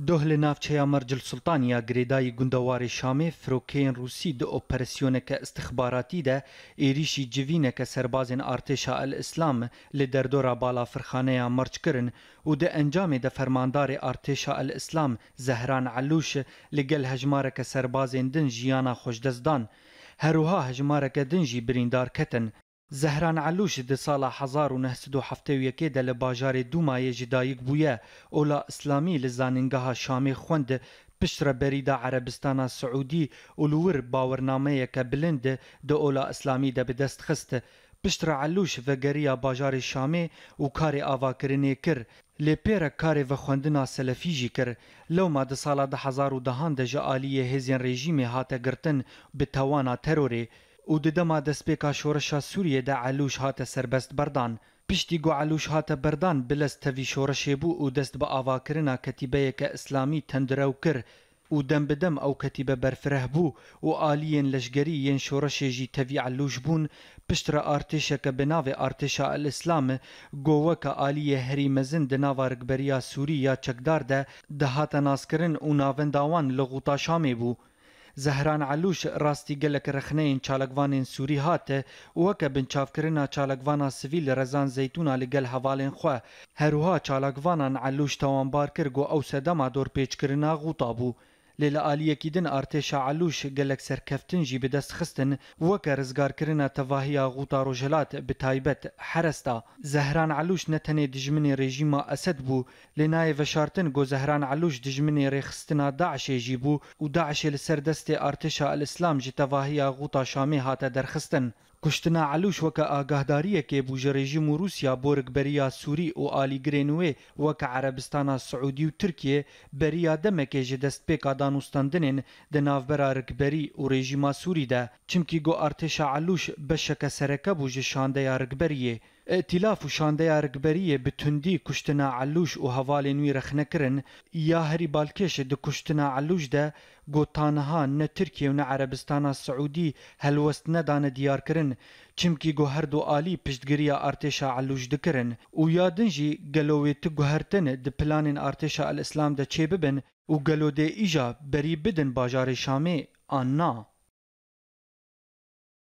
دۆهلê navçeya Mercil Sultan ya girêdayî gundewarê Şamê firokeyên Rûsî di operasyoneke istixbaratî de êrişî civîneke serbazên artêşa el İslam li derdora balafirxaneya merc kirin û di encamê de fermandarê artêşa el İslam Zehran Elûş li gel hejmareke serbazên din jiyana xweşdest dan. Heruha hejmareke din jî birîndar ketin. زهران علوش دی سالا 1971 ده لباجار دومایه جدایک بویه اولا اسلامی لزاننگاها شامی خوند پشتره بریده عربستانا سعودی اولور باورنامه یکه بلند ده اولا اسلامی ده بدست خسته پشتره علوش و گریا باجار شامی و کار آواکرنه کر لپیره کاری و خواندنا سلفی جی کر لو ما د سالا ده هزار و دهان ده جالیه هزین رژیمی هاته گرتن به توانا تروری û di dema destpêka şoreşa Sûriyê de Elûş hate serbest berdan. Piştî got Elûş hate berdan bilez tevî şoreşê bû û dest bi avakirina ketîbeyeke İslamî tendirew kir û dem bi dem ew ketîbe berfireh bû û aliyên leşgerî yên şoreşê jî tevî Elûş bûn, pişt re artêşeke bi navê artêşa el İslamê got weka aliyê herî mezin di nava rîgberiya Sûrî ya çekdar de di hate naskirin û navenda wan li Xûta Şamê bû. زهران علوش راستی گلک رخنین چالکوانین سوری هاته وک بنچافکرنا چالکوانا سویل رزان زیتونا لگل حوالین خو هروها چالکوانان علوش توانبار کرگو او صدما دور پیچکرنا غوطابو لێ لە ئالیەکیدن ئارتێشە علوش گەلک سەرکەفتن ژی بدەست خستن وەکە ڕزگارکردە تەواهیا غوتا ڕۆژەلات بتایبەت حرستا زەهران علوش نەتەنێ دژمنی ڕێژیما ئەسد بوو لێ نایە ڤەشارتن گۆ زەهران علوش دژمنی ڕێخستنا داعشێژی بوو و داعشێ لەسەر دەستێ ئارتێشە ئەلئسلام جی تەواهیا غوتا شامی هاتە دەرخستن Kuştina Elûş weke agahdariye bû ji rejîm û Rûsya bo rikberiya Sûrî û alîgirên wê weke Erebistana Siûdî û Tirkiye beriya demekê ji destpêka danûstandinên di navbera rikberî û rejîma Sûrî de çimkî got artêşa Elûş beşeke sereke bû ji şandeya rikberiyê ائتلاف و شاندەیە ڕگبەریە بتوندی کوشتنا علوش و هەواڵێن وی رەخنەکردن یا هەری بالکێشە دی کوشتنا علوشدا گۆتانەها نە ترکیە و نە عەربستانە سعودی هەلوەست نەدانە دیارکردن چمکی گوهەردو عالی پشتگیریە ئارتێشا علوش دکردن و یادنجی گەلۆوێتی گوهرتن دی پلانên artêşa el îslam de çê bibin û gelodê îja berî bidin bajarê Şamê an na.